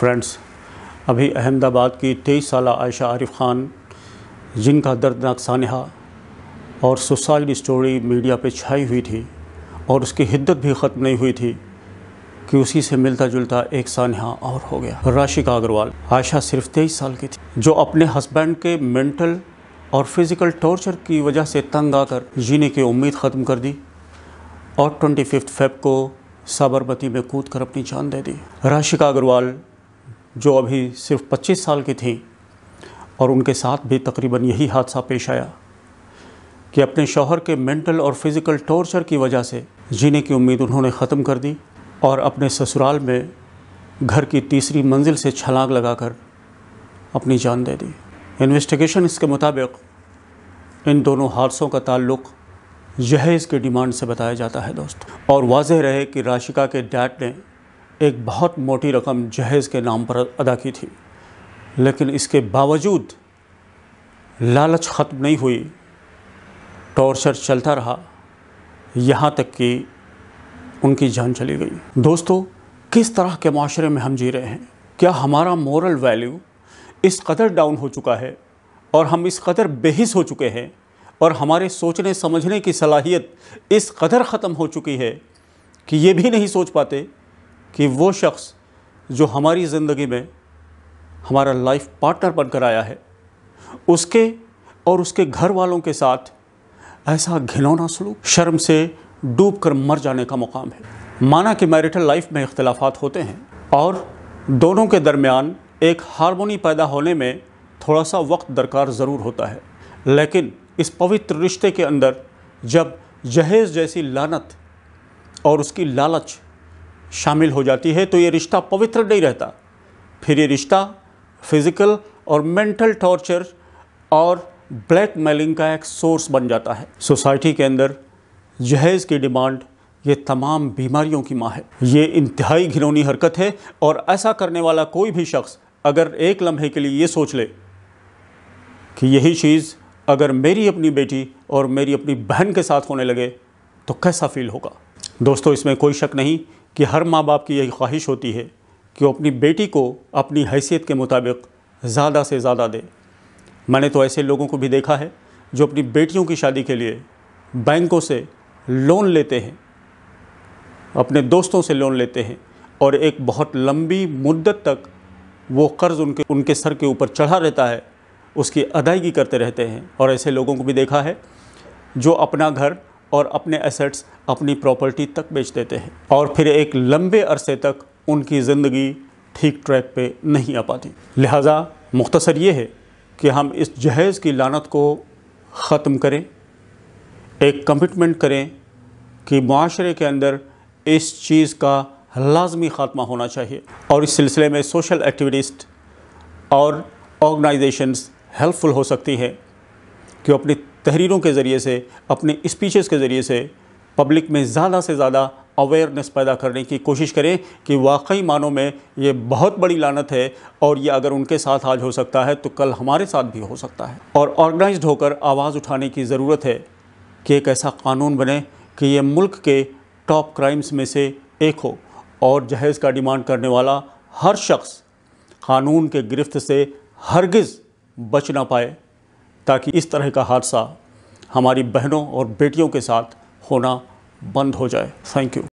friends अभी अहमदाबाद की तेईस साल आयशा आरिफ ख़ान जिनका दर्दनाक सानहा और सुसाइड स्टोरी मीडिया पे छाई हुई थी और उसकी हिद्दत भी ख़त्म नहीं हुई थी कि उसी से मिलता जुलता एक सानहा और हो गया राशिका अग्रवाल आयशा सिर्फ तेईस साल की थी जो अपने हस्बैंड के मेंटल और फिज़िकल टॉर्चर की वजह से तंग आकर जीने की उम्मीद ख़त्म कर दी और ट्वेंटी फिफ्थ फेब को साबरमती में कूद कर अपनी जान दे दी राशिका अग्रवाल जो अभी सिर्फ 25 साल की थी और उनके साथ भी तकरीबन यही हादसा पेश आया कि अपने शौहर के मेंटल और फिज़िकल टॉर्चर की वजह से जीने की उम्मीद उन्होंने ख़त्म कर दी और अपने ससुराल में घर की तीसरी मंजिल से छलांग लगाकर अपनी जान दे दी इन्वेस्टिगेशन इसके मुताबिक इन दोनों हादसों का ताल्लुक़ जहेज़ के डिमांड से बताया जाता है दोस्त और वाजह रहे कि राशिका के डैड ने एक बहुत मोटी रकम जहेज़ के नाम पर अदा की थी लेकिन इसके बावजूद लालच ख़त्म नहीं हुई टॉर्चर चलता रहा यहाँ तक कि उनकी जान चली गई दोस्तों किस तरह के माशरे में हम जी रहे हैं क्या हमारा मॉरल वैल्यू इस कदर डाउन हो चुका है और हम इस कदर बेहिस हो चुके हैं और हमारे सोचने समझने की सलाहियत इस कदर ख़त्म हो चुकी है कि ये भी नहीं सोच पाते कि वो शख्स जो हमारी ज़िंदगी में हमारा लाइफ पार्टनर बनकर आया है उसके और उसके घर वालों के साथ ऐसा घिनौना सलूक शर्म से डूब कर मर जाने का मुकाम है माना कि मैरिटल लाइफ में इख्तलाफात होते हैं और दोनों के दरमियान एक हारमोनी पैदा होने में थोड़ा सा वक्त दरकार ज़रूर होता है लेकिन इस पवित्र रिश्ते के अंदर जब जहेज़ जैसी लानत और उसकी लालच शामिल हो जाती है तो ये रिश्ता पवित्र नहीं रहता फिर ये रिश्ता फिज़िकल और मेंटल टॉर्चर और ब्लैक मेलिंग का एक सोर्स बन जाता है सोसाइटी के अंदर जहेज़ की डिमांड ये तमाम बीमारियों की माँ है ये इंतहाई घिनौनी हरकत है और ऐसा करने वाला कोई भी शख्स अगर एक लम्हे के लिए ये सोच ले कि यही चीज़ अगर मेरी अपनी बेटी और मेरी अपनी बहन के साथ होने लगे तो कैसा फील होगा दोस्तों इसमें कोई शक नहीं कि हर माँ बाप की यही ख्वाहिश होती है कि वो अपनी बेटी को अपनी हैसियत के मुताबिक ज़्यादा से ज़्यादा दे मैंने तो ऐसे लोगों को भी देखा है जो अपनी बेटियों की शादी के लिए बैंकों से लोन लेते हैं अपने दोस्तों से लोन लेते हैं और एक बहुत लंबी मुद्दत तक वो कर्ज़ उनके उनके सर के ऊपर चढ़ा रहता है उसकी अदायगी करते रहते हैं और ऐसे लोगों को भी देखा है जो अपना घर और अपने एसेट्स अपनी प्रॉपर्टी तक बेच देते हैं और फिर एक लंबे अरसे तक उनकी ज़िंदगी ठीक ट्रैक पे नहीं आ पाती लिहाजा मुख्तसर ये है कि हम इस जहेज़ की लानत को ख़त्म करें एक कमिटमेंट करें कि माशरे के अंदर इस चीज़ का लाजमी ख़ात्मा होना चाहिए और इस सिलसिले में सोशल एक्टिविस्ट और ऑर्गनाइजेशंस हेल्पफुल हो सकती हैं कि अपनी तहरीरों के ज़रिए से अपने स्पीचेस के ज़रिए से पब्लिक में ज़्यादा से ज़्यादा अवेयरनेस पैदा करने की कोशिश करें कि वाकई मानों में ये बहुत बड़ी लानत है और ये अगर उनके साथ आज हो सकता है तो कल हमारे साथ भी हो सकता है और ऑर्गेनाइज्ड होकर आवाज़ उठाने की ज़रूरत है कि एक ऐसा कानून बने कि ये मुल्क के टॉप क्राइम्स में से एक हो और जहेज़ का डिमांड करने वाला हर शख्स कानून के गिरफ्त से हरगिज़ बच ना पाए ताकि इस तरह का हादसा हमारी बहनों और बेटियों के साथ होना बंद हो जाए थैंक यू